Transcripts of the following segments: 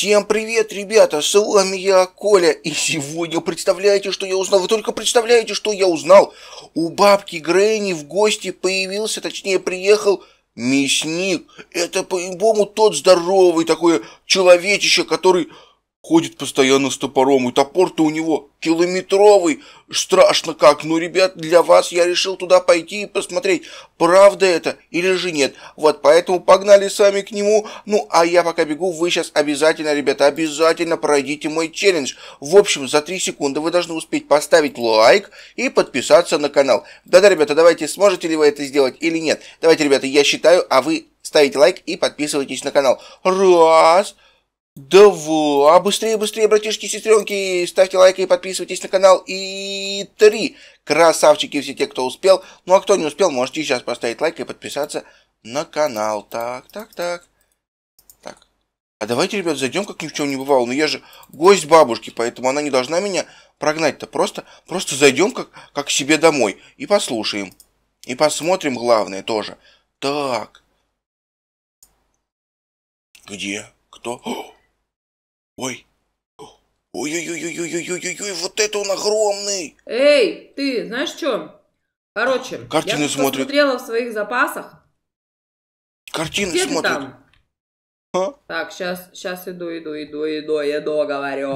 Всем привет, ребята, с вами я, Коля, и сегодня представляете, что я узнал, вы только представляете, что я узнал. У бабки Грэнни в гости появился, точнее приехал мясник. Это по-любому тот здоровый такой человечище, который Ходит постоянно с топором, и топор-то у него километровый. Страшно как, но, ну, ребят, для вас я решил туда пойти и посмотреть, правда это или же нет. Вот поэтому погнали сами к нему. Ну, а я пока бегу, вы сейчас обязательно, ребята, обязательно пройдите мой челлендж. В общем, за 3 секунды вы должны успеть поставить лайк и подписаться на канал. Да-да, ребята, давайте, сможете ли вы это сделать или нет. Давайте, ребята, я считаю, а вы ставите лайк и подписывайтесь на канал. Раз, да во, а быстрее, быстрее, братишки, сестренки, ставьте лайки и подписывайтесь на канал. И три красавчики все те, кто успел. Ну а кто не успел, можете сейчас поставить лайк и подписаться на канал. Так, так, так. Так. А давайте, ребят, зайдем, как ни в чем не бывало. Но ну, я же гость бабушки, поэтому она не должна меня прогнать-то. Просто, просто зайдем как, как к себе домой и послушаем. И посмотрим главное тоже. Так. Где? Кто? О! Ой. Ой-ой-ой-ой-ой-ой-ой, вот это он огромный! Эй, ты, знаешь что? Короче, Картины я смотрит. посмотрела в своих запасах. Картины Где смотрит. там? А? Так, сейчас, сейчас иду, иду, иду, иду, иду, говорю.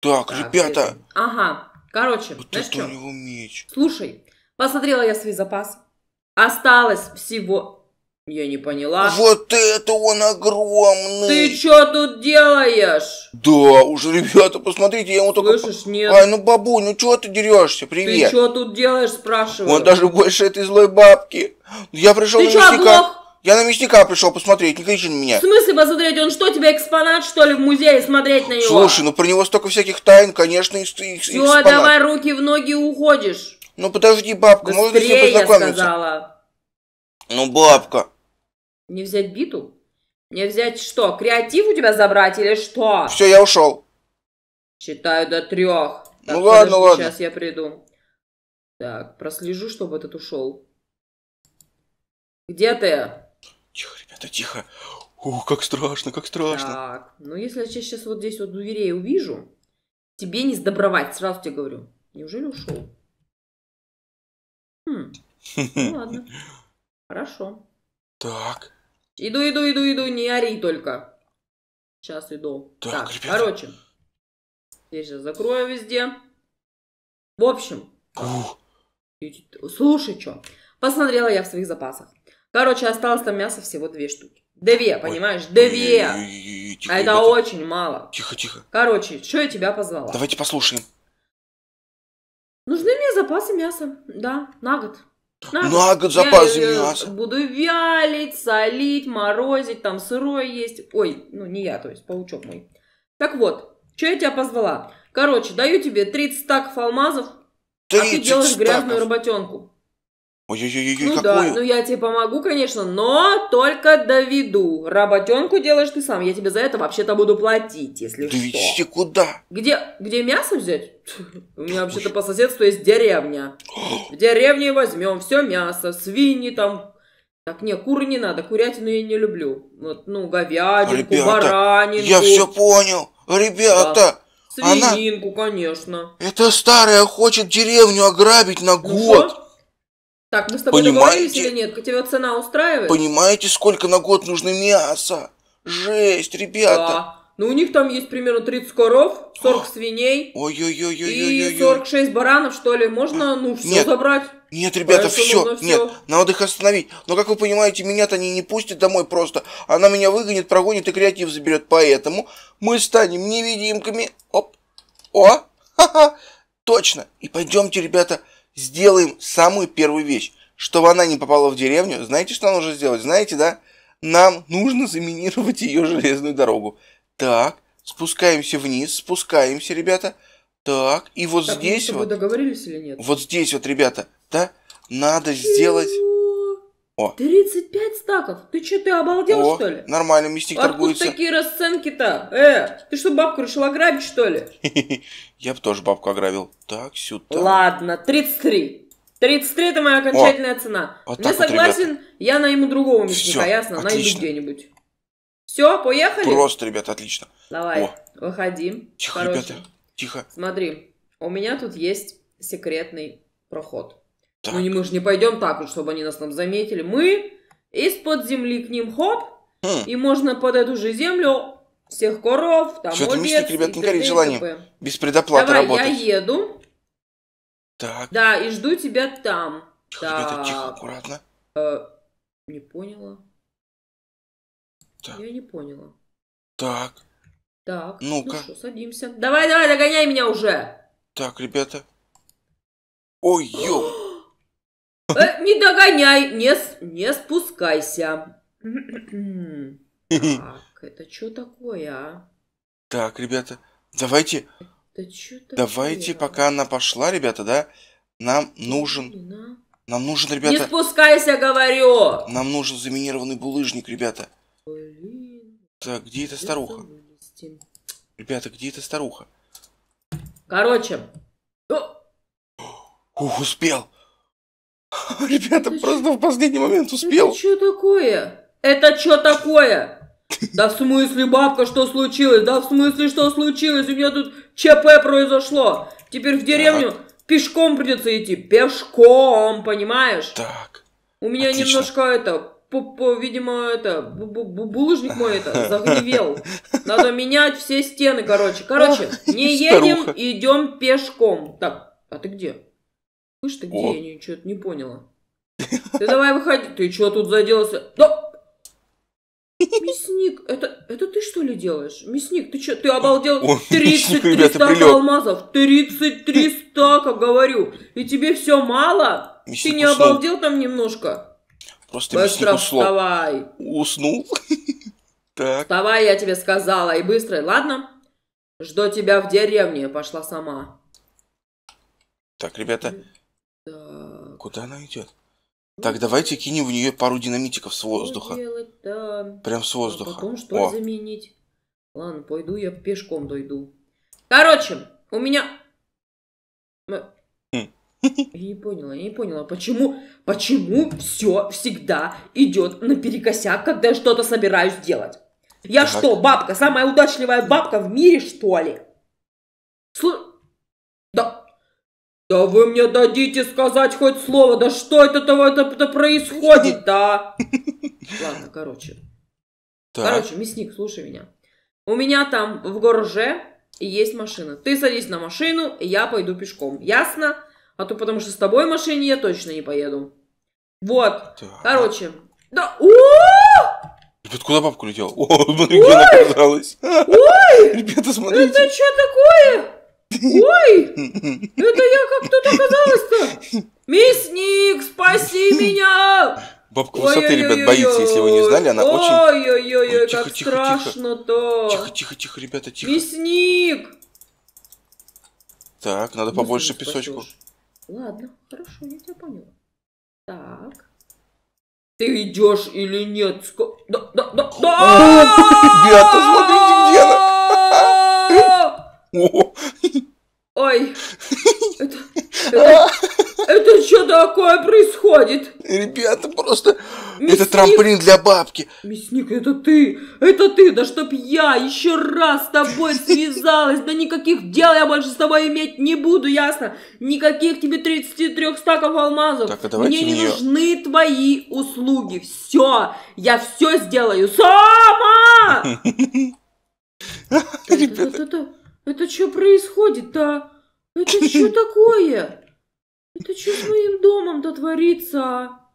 Так, так ребята. Иду. Ага, короче, вот знаешь что? Слушай, посмотрела я свои запасы. Осталось всего я не поняла. Вот это он огромный! Ты что тут делаешь? Да, уже, ребята, посмотрите, я ему только... Слышишь, нет. Ай, ну, бабу, ну чего ты дерешься? Привет. Ты что тут делаешь, спрашиваю? Он даже больше этой злой бабки. Я пришел ты на чё, мясника... Оглох? Я на мясника пришел посмотреть, не кричи на меня. В смысле посмотреть? Он что, тебе экспонат, что ли, в музее смотреть на него? Слушай, ну про него столько всяких тайн, конечно, и Все, экспонат. давай руки в ноги уходишь. Ну подожди, бабка, Быстрее, можно с ним познакомиться? Я сказала. Ну, бабка. Не взять биту? Не взять что, креатив у тебя забрать или что? Все, я ушел. Считаю до трех. Так, ну ладно, ладно. Сейчас я приду. Так, прослежу, чтобы этот ушел. Где ты? Тихо, ребята, тихо. Ух, как страшно, как страшно. Так, ну если я сейчас вот здесь вот дверей увижу, тебе не сдобровать, сразу тебе говорю. Неужели ушел? Хм, ну ладно. Хорошо. Так. Иду, иду, иду, иду, не ори только. Сейчас иду. Так, так ребята. короче. Я сейчас закрою везде. В общем. Слушай, что. Посмотрела я в своих запасах. Короче, осталось там мяса всего две штуки. Две, Ой. понимаешь? Две. Тихо, а это очень мало. Тихо, тихо. Короче, что я тебя позвала? Давайте послушаем. Нужны мне запасы мяса, да, на год. На, на год запас мяса. Буду вялить, солить, морозить, там сырое есть. Ой, ну не я, то есть паучок мой. Так вот, что я тебя позвала? Короче, даю тебе 30 стаков алмазов, а ты делаешь стаков. грязную работенку. Ой-ой-ой, ну какой... да, ну я тебе помогу, конечно, но только доведу. Работенку делаешь ты сам, я тебе за это вообще-то буду платить, если Довести что. Довести куда? Где, где мясо взять? У меня вообще-то по соседству есть деревня. В деревне возьмем все мясо, свиньи там. Так, не, куры не надо, курятину я не люблю. Вот, ну, говядинку, Ребята, баранинку. я все понял. Ребята, да. Свининку, Она... конечно. Это старая хочет деревню ограбить на ну год. Что? Так, мы с тобой Понимаете? договорились или нет? Тебя цена устраивает? Понимаете, сколько на год нужно мяса? Жесть, ребята. Да. Ну, у них там есть примерно 30 коров, 40 а. свиней ой ой ой ой и 46 баранов, что ли. Можно, ну, все нет, забрать. Нет, ребята, все, все, нет, надо их остановить. Но, как вы понимаете, меня-то они не пустят домой просто. Она меня выгонит, прогонит и креатив заберет. Поэтому мы станем невидимками. Оп, о, ха-ха, точно. И пойдемте, ребята, сделаем самую первую вещь. Чтобы она не попала в деревню, знаете, что нам нужно сделать? Знаете, да? Нам нужно заминировать ее железную дорогу. Так, спускаемся вниз, спускаемся, ребята. Так, и вот так, здесь мы вот... договорились или нет? Вот здесь вот, ребята, да? Надо сделать... О. 35 стаков? Ты что, ты обалдел, О, что ли? Нормально, мясник Откуда торгуется. такие расценки-то? Э, ты что, бабку решил ограбить, что ли? Я бы тоже бабку ограбил. Так, сюда. Ладно, 33. 33 это моя окончательная О, цена. Вот Не согласен, вот, ребята. я найму другого мясника, Все, ясно? Отлично. Найду где-нибудь. Все, поехали? Просто, ребята, отлично. Давай, О. выходи. Тихо, Хороший. ребята, тихо. Смотри, у меня тут есть секретный проход. Так. Ну, не, мы же не пойдем так чтобы они нас там заметили. Мы из-под земли к ним хоп, хм. и можно под эту же землю всех коров, там Что-то овец, ребят, не горит желание без предоплаты Давай, работать. я еду. Так. Да, и жду тебя там. Тихо, так. ребята, тихо, аккуратно. Э, не поняла. Так. Я не поняла. Так. Так. Ну Ну-ка. Ну что, садимся. Давай, давай, догоняй меня уже. Так, ребята. Ой, ё. Э, не догоняй, не, не спускайся. так, это что такое, а? Так, ребята, давайте... Это что такое? Давайте, а? пока она пошла, ребята, да, нам нужен... А? Нам нужен, ребята... Не спускайся, говорю! Нам нужен заминированный булыжник, ребята. Блин. Так, где эта старуха? Ребята, где эта старуха? Короче. Ух, успел! Ребята, это просто что? в последний момент успел. Это что такое? Это что такое? Да в смысле, бабка, что случилось? Да в смысле, что случилось? У меня тут ЧП произошло. Теперь в деревню так. пешком придется идти. Пешком, понимаешь? Так. У меня Отлично. немножко это, по видимо, это, булыжник мой это, загневел. Надо менять все стены, короче. Короче, не едем, идем пешком. Так, а ты где? Слышь, ты где? О. Я не, что-то не поняла. Ты давай выходи. Ты что тут заделался? Да! Мясник, это, это ты что ли делаешь? Мясник, ты что, ты обалдел? О, 33 мясник, стака прилег. алмазов, 33 стака, говорю. И тебе все мало? Мясник ты не уснул. обалдел там немножко? Просто Быстро мясник вставай. Уснул? Так. Вставай, я тебе сказала, и быстро, ладно? Жду тебя в деревне, пошла сама. Так, ребята, так. Куда она идет? Ну, так, давайте кинем в нее пару динамитиков с воздуха. да. Прям с а воздуха. А потом что О. заменить? Ладно, пойду я пешком дойду. Короче, у меня... Хм. Я не поняла, я не поняла, почему, почему все всегда идет наперекосяк, когда я что-то собираюсь делать? Я так. что, бабка, самая удачливая бабка в мире, что ли? Да вы мне дадите сказать хоть слово, да что это то это, это происходит, да? Ладно, короче. Так. Короче, мясник, слушай меня. У меня там в гороже есть машина. Ты садись на машину, и я пойду пешком. Ясно? А то потому что с тобой в машине я точно не поеду. Вот. Так. Короче. Да. О! Ребят, куда папка летела? О, смотри, ну, Ой! Ребята, смотрите. Это что такое? Ой, это я как тут оказалась-то? Мясник, спаси меня! Бабка высоты, ребят, боится, если вы не знали, она очень... Ой-ой-ой, как страшно-то! Тихо-тихо-тихо, ребята, тихо. Мясник! Так, надо ну, побольше песочку. Ладно, хорошо, я тебя поняла. Так. Ты идешь или нет? Да, да, да, да! Ребята, смотрите! Ой, это, это, это что такое происходит? Ребята, просто Мясник? это трамплин для бабки. Мясник, это ты, это ты, да чтоб я еще раз с тобой связалась, да никаких дел я больше с тобой иметь не буду, ясно? Никаких тебе 33 стаков алмазов. Так, а давайте Мне не ее... нужны твои услуги, все, я все сделаю сама! Ребята что происходит-то? Это что такое? Это что с моим домом-то творится? А?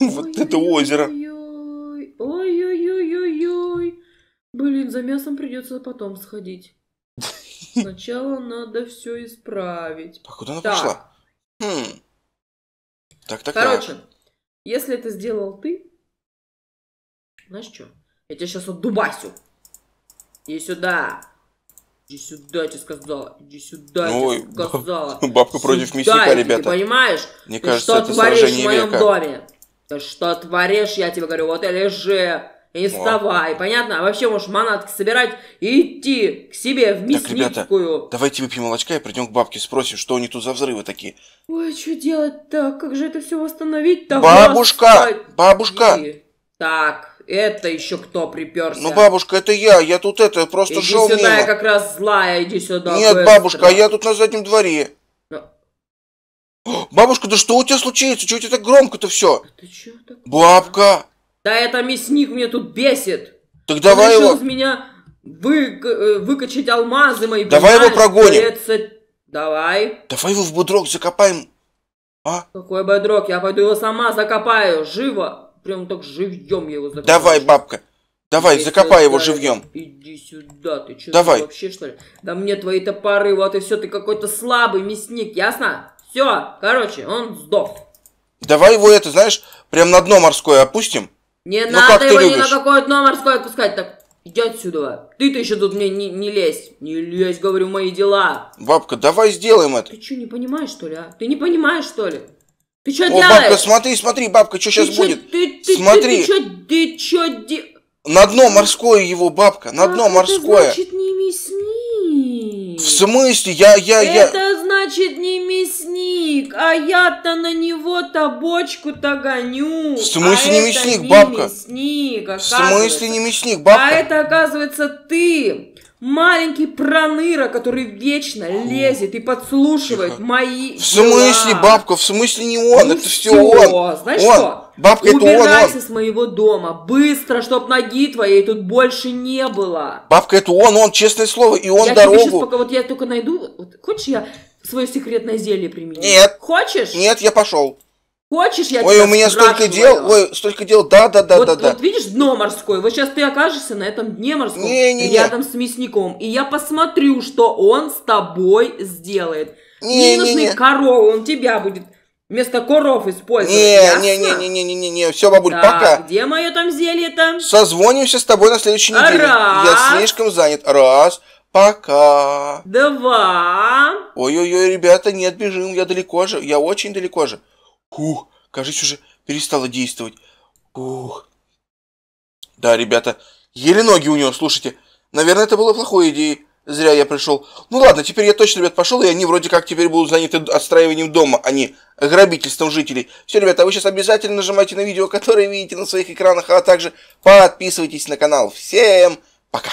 Вот это озеро. Ой-ой-ой-ой-ой. Блин, за мясом придется потом сходить. Сначала надо все исправить. А куда она так. пошла? Хм. Так, так, Короче, так. если это сделал ты, знаешь что? Я тебя сейчас отдубасю. И сюда. Иди сюда, я тебе сказала. Иди сюда, ну, я тебе сказала. Бабка сюда, против мясника, ребята. Ты понимаешь? Мне ты кажется, что это творишь в моем века. доме? Ты что творишь, я тебе говорю, вот и лежи. И не вставай, понятно? А вообще можешь манатки собирать и идти к себе в мясницкую. Так, ребята, давайте выпьем молочка и придем к бабке, спросим, что они тут за взрывы такие. Ой, а что делать-то? Как же это все восстановить-то? Бабушка! Господи. Бабушка! Так, это еще кто приперся? Ну, бабушка, это я. Я тут это, просто иди шел сюда, мимо. я как раз злая, иди сюда. Нет, быстро. бабушка, а я тут на заднем дворе. бабушка, да что у тебя случается? Чего у тебя так громко-то все? Бабка! Да это мясник мне тут бесит. Так Он давай решил его. из меня вы... Э, выкачать алмазы мои. Давай понимаешь? его прогоним. Поется... Давай. Давай его в будрок закопаем. А? Какой бодрок? Я пойду его сама закопаю. Живо прям так живьем я его закопаю. Давай, бабка. Давай, Здесь закопай его живьем. Иди сюда, ты что, Давай. вообще что ли? Да мне твои топоры пары, вот и все, ты какой-то слабый мясник, ясно? Все, короче, он сдох. Давай его это, знаешь, прям на дно морское опустим. Не ну, надо его любишь? ни на какое дно морское отпускать, так иди отсюда. Ты-то еще тут мне не, не лезь. Не лезь, говорю, мои дела. Бабка, давай сделаем это. Ты что, не понимаешь, что ли, а? Ты не понимаешь, что ли? Ты что делаешь? бабка, смотри, смотри, бабка, что сейчас ты будет? ты, ты, смотри. Ты, ты, ты, ты что делаешь? На дно морское его бабка, на как дно морское. Это значит не мясник. В смысле? Я, я, я... Это значит не мясник, а я-то на него-то бочку-то гоню. В смысле а не мясник, не бабка? мясник, В смысле не мясник, бабка? А это, оказывается, ты. Маленький проныра, который вечно лезет и подслушивает Тихо. мои В смысле, бабка, в смысле не он, ну это все, он. Знаешь он. что? Бабка, Убирайся это он, он. с моего дома, быстро, чтоб ноги твоей тут больше не было. Бабка, это он, он, честное слово, и он я дорогу. Тебе сейчас, пока вот я только найду, вот, хочешь я свое секретное зелье применю? Нет. Хочешь? Нет, я пошел. Хочешь, я Ой, у меня столько дел, ой, столько дел, да, да, да, вот, да, да. Вот видишь, дно морское, вот сейчас ты окажешься на этом дне морском, не, не, рядом не. с мясником, и я посмотрю, что он с тобой сделает. Не, Мне не, нужны не. коровы, он тебя будет вместо коров использовать, не, ясно? не, не, не, не, не, не, не, все, бабуль, так, пока. где мое там зелье-то? Созвонимся с тобой на следующей неделе. Раз. Я слишком занят. Раз. Пока. Два. Ой-ой-ой, ребята, нет, бежим, я далеко же, я очень далеко же. Ух, кажется, уже перестало действовать. Ух. Да, ребята, еле ноги у него. слушайте. Наверное, это было плохой идеей. Зря я пришел. Ну ладно, теперь я точно, ребят, пошел, и они вроде как теперь будут заняты отстраиванием дома, а не грабительством жителей. Все, ребята, вы сейчас обязательно нажимайте на видео, которое видите на своих экранах, а также подписывайтесь на канал. Всем пока!